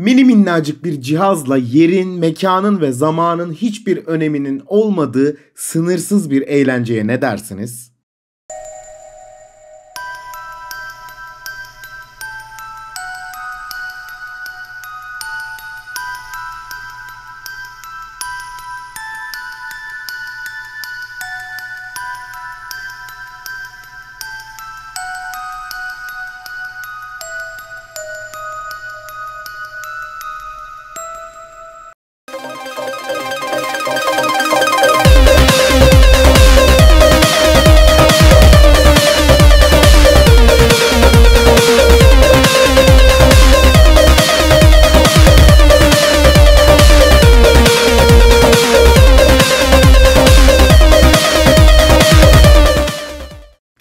mini minnacık bir cihazla yerin, mekanın ve zamanın hiçbir öneminin olmadığı sınırsız bir eğlenceye ne dersiniz?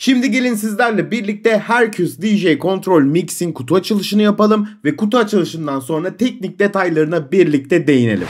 Şimdi gelin sizlerle birlikte Herküs DJ Control Mix'in kutu açılışını yapalım ve kutu açılışından sonra teknik detaylarına birlikte değinelim.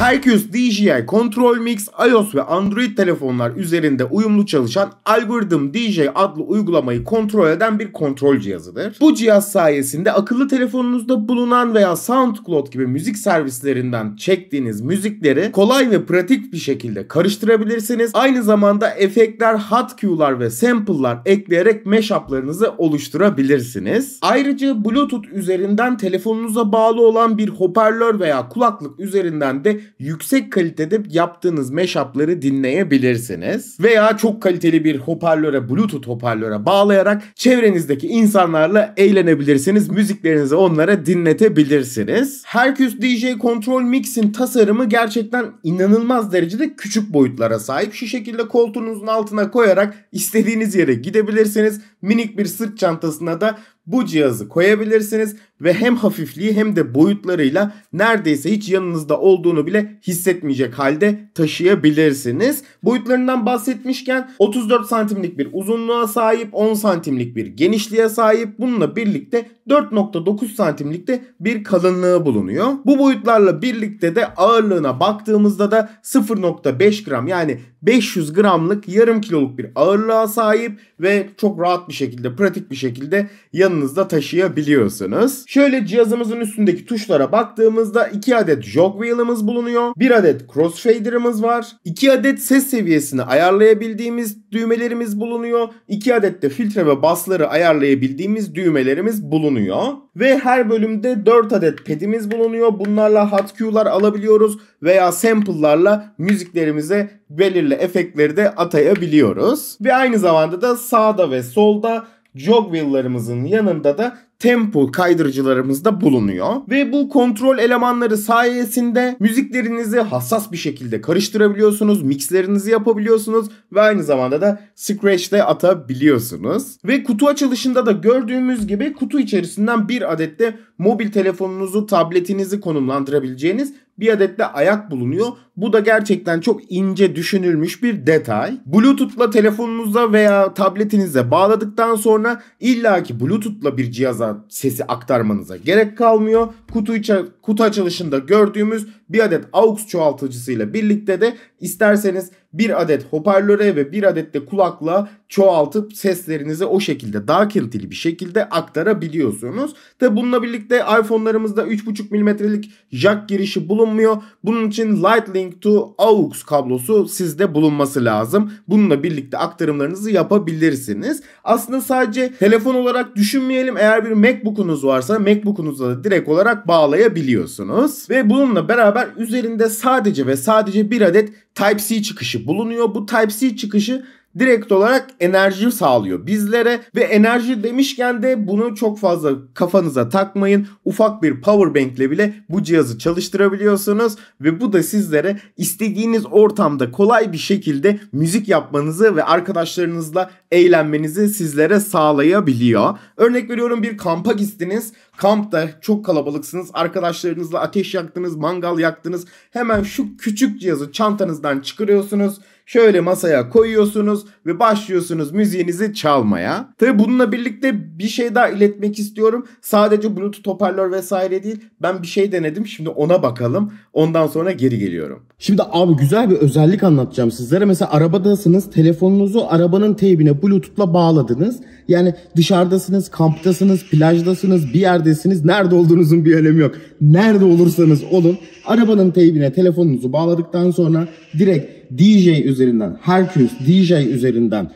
Hercules DJI Control Mix iOS ve Android telefonlar üzerinde uyumlu çalışan Algorithm DJ adlı uygulamayı kontrol eden bir kontrol cihazıdır. Bu cihaz sayesinde akıllı telefonunuzda bulunan veya SoundCloud gibi müzik servislerinden çektiğiniz müzikleri kolay ve pratik bir şekilde karıştırabilirsiniz. Aynı zamanda efektler, hot cue'lar ve sample'lar ekleyerek mashup'larınızı oluşturabilirsiniz. Ayrıca Bluetooth üzerinden telefonunuza bağlı olan bir hoparlör veya kulaklık üzerinden de yüksek kalitede yaptığınız mashup'ları dinleyebilirsiniz. Veya çok kaliteli bir hoparlöre, bluetooth hoparlöre bağlayarak çevrenizdeki insanlarla eğlenebilirsiniz. Müziklerinizi onlara dinletebilirsiniz. Herküs DJ Control Mix'in tasarımı gerçekten inanılmaz derecede küçük boyutlara sahip. Şu şekilde koltuğunuzun altına koyarak istediğiniz yere gidebilirsiniz. Minik bir sırt çantasına da bu cihazı koyabilirsiniz ve hem hafifliği hem de boyutlarıyla neredeyse hiç yanınızda olduğunu bile hissetmeyecek halde taşıyabilirsiniz. Boyutlarından bahsetmişken 34 santimlik bir uzunluğa sahip, 10 santimlik bir genişliğe sahip. Bununla birlikte 4.9 santimlikte bir kalınlığı bulunuyor. Bu boyutlarla birlikte de ağırlığına baktığımızda da 0.5 gram yani 500 gramlık yarım kiloluk bir ağırlığa sahip ve çok rahat bir şekilde pratik bir şekilde yanınızda yanınızda taşıyabiliyorsunuz. Şöyle cihazımızın üstündeki tuşlara baktığımızda 2 adet jog wheel'ımız bulunuyor. 1 adet crossfader'ımız var. 2 adet ses seviyesini ayarlayabildiğimiz düğmelerimiz bulunuyor. 2 adet de filtre ve basları ayarlayabildiğimiz düğmelerimiz bulunuyor. Ve her bölümde 4 adet pedimiz bulunuyor. Bunlarla hot cue'lar alabiliyoruz veya sample'larla müziklerimize belirli efektleri de atayabiliyoruz. Ve aynı zamanda da sağda ve solda jog wheel'larımızın yanında da tempo kaydırıcılarımız da bulunuyor. Ve bu kontrol elemanları sayesinde müziklerinizi hassas bir şekilde karıştırabiliyorsunuz, mixlerinizi yapabiliyorsunuz ve aynı zamanda da scratch de atabiliyorsunuz. Ve kutu açılışında da gördüğümüz gibi kutu içerisinden bir adet de mobil telefonunuzu, tabletinizi konumlandırabileceğiniz bir adet de ayak bulunuyor. Bu da gerçekten çok ince düşünülmüş bir detay. Bluetooth'la telefonunuza veya tabletinize bağladıktan sonra illaki Bluetooth'la bir cihaza sesi aktarmanıza gerek kalmıyor. Kutu, içe kutu açılışında gördüğümüz bir adet AUX çoğaltıcısıyla birlikte de isterseniz bir adet hoparlöre ve bir adet de kulakla çoğaltıp seslerinizi o şekilde daha kaliteli bir şekilde aktarabiliyorsunuz. Tabi bununla birlikte iPhone'larımızda 3.5 milimetrelik jack girişi bulunmuyor. Bunun için Lightning to AUX kablosu sizde bulunması lazım. Bununla birlikte aktarımlarınızı yapabilirsiniz. Aslında sadece telefon olarak düşünmeyelim. Eğer bir MacBook'unuz varsa MacBook'unuza da direkt olarak bağlayabiliyorsunuz. Ve bununla beraber üzerinde sadece ve sadece bir adet Type-C çıkışı bulunuyor. Bu Type-C çıkışı direkt olarak enerji sağlıyor bizlere ve enerji demişken de bunu çok fazla kafanıza takmayın. Ufak bir power bank ile bile bu cihazı çalıştırabiliyorsunuz ve bu da sizlere istediğiniz ortamda kolay bir şekilde müzik yapmanızı ve arkadaşlarınızla eğlenmenizi sizlere sağlayabiliyor. Örnek veriyorum bir kampa gittiniz. Kampta çok kalabalıksınız. Arkadaşlarınızla ateş yaktınız, mangal yaktınız. Hemen şu küçük cihazı çantanızdan çıkarıyorsunuz. Şöyle masaya koyuyorsunuz ve başlıyorsunuz müziğinizi çalmaya. Tabi bununla birlikte bir şey daha iletmek istiyorum. Sadece bluetooth hoparlör vesaire değil. Ben bir şey denedim. Şimdi ona bakalım. Ondan sonra geri geliyorum. Şimdi abi güzel bir özellik anlatacağım sizlere. Mesela arabadasınız. Telefonunuzu arabanın teybine bluetooth'la bağladınız. Yani dışarıdasınız, kamptasınız, plajdasınız, bir yerde neredesiniz, nerede olduğunuzun bir önemi yok. Nerede olursanız olun, arabanın teybine telefonunuzu bağladıktan sonra direkt DJ üzerinden, Hercules DJ üzerinden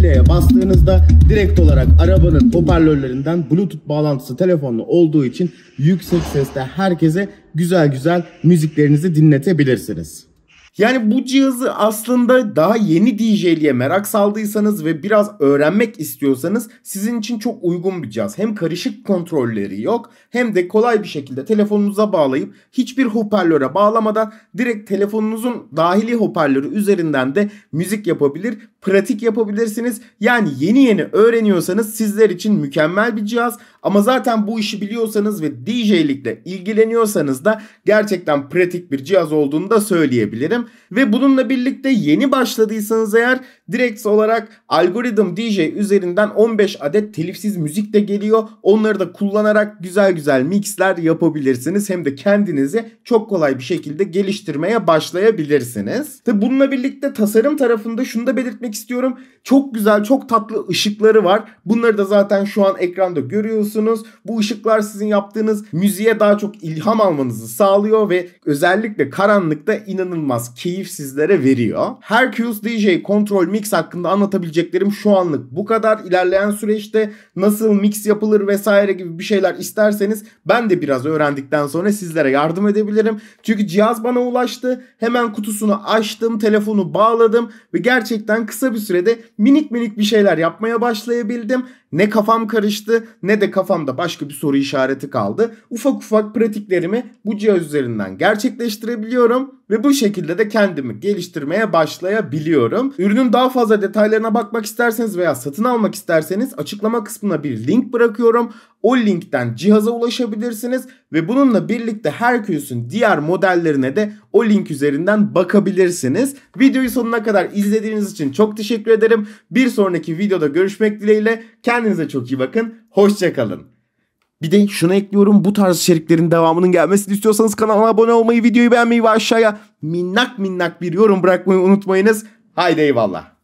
play'e bastığınızda direkt olarak arabanın hoparlörlerinden bluetooth bağlantısı telefonlu olduğu için yüksek sesle herkese güzel güzel müziklerinizi dinletebilirsiniz. Yani bu cihazı aslında daha yeni DJ'liğe merak saldıysanız ve biraz öğrenmek istiyorsanız sizin için çok uygun bir cihaz. Hem karışık kontrolleri yok hem de kolay bir şekilde telefonunuza bağlayıp hiçbir hoparlöre bağlamadan direkt telefonunuzun dahili hoparlörü üzerinden de müzik yapabilir pratik yapabilirsiniz. Yani yeni yeni öğreniyorsanız sizler için mükemmel bir cihaz. Ama zaten bu işi biliyorsanız ve DJ'likle ilgileniyorsanız da gerçekten pratik bir cihaz olduğunu da söyleyebilirim. Ve bununla birlikte yeni başladıysanız eğer Direkt olarak Algorithm DJ üzerinden 15 adet telifsiz müzik de geliyor. Onları da kullanarak güzel güzel mixler yapabilirsiniz. Hem de kendinizi çok kolay bir şekilde geliştirmeye başlayabilirsiniz. Tabi bununla birlikte tasarım tarafında şunu da belirtmek istiyorum. Çok güzel, çok tatlı ışıkları var. Bunları da zaten şu an ekranda görüyorsunuz. Bu ışıklar sizin yaptığınız müziğe daha çok ilham almanızı sağlıyor ve özellikle karanlıkta inanılmaz keyif sizlere veriyor. Hercules DJ Control Mix Mix hakkında anlatabileceklerim şu anlık bu kadar. İlerleyen süreçte nasıl mix yapılır vesaire gibi bir şeyler isterseniz ben de biraz öğrendikten sonra sizlere yardım edebilirim. Çünkü cihaz bana ulaştı. Hemen kutusunu açtım, telefonu bağladım ve gerçekten kısa bir sürede minik minik bir şeyler yapmaya başlayabildim. Ne kafam karıştı ne de kafamda başka bir soru işareti kaldı. Ufak ufak pratiklerimi bu cihaz üzerinden gerçekleştirebiliyorum ve bu şekilde de kendimi geliştirmeye başlayabiliyorum. Ürünün daha fazla detaylarına bakmak isterseniz veya satın almak isterseniz açıklama kısmına bir link bırakıyorum. O linkten cihaza ulaşabilirsiniz ve bununla birlikte Herküls'ün diğer modellerine de o link üzerinden bakabilirsiniz. Videoyu sonuna kadar izlediğiniz için çok teşekkür ederim. Bir sonraki videoda görüşmek dileğiyle. Kendinize çok iyi bakın. Hoşçakalın. Bir de şunu ekliyorum bu tarz içeriklerin devamının gelmesini istiyorsanız kanala abone olmayı, videoyu beğenmeyi ve aşağıya minnak minnak bir yorum bırakmayı unutmayınız. Haydi eyvallah.